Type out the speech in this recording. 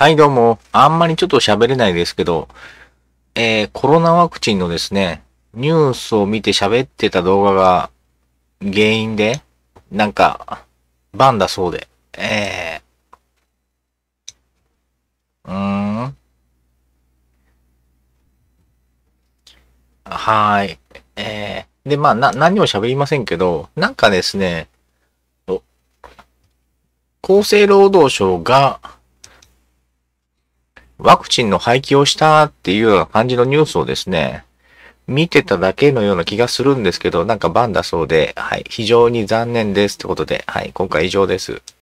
はい、どうも。あんまりちょっと喋れないですけど、えー、コロナワクチンのですね、ニュースを見て喋ってた動画が原因で、なんか、バンだそうで、えー、うーん。はい。えー、で、まあ、な、何も喋りませんけど、なんかですね、厚生労働省が、ワクチンの廃棄をしたっていうような感じのニュースをですね、見てただけのような気がするんですけど、なんかバンだそうで、はい、非常に残念ですってことで、はい、今回以上です。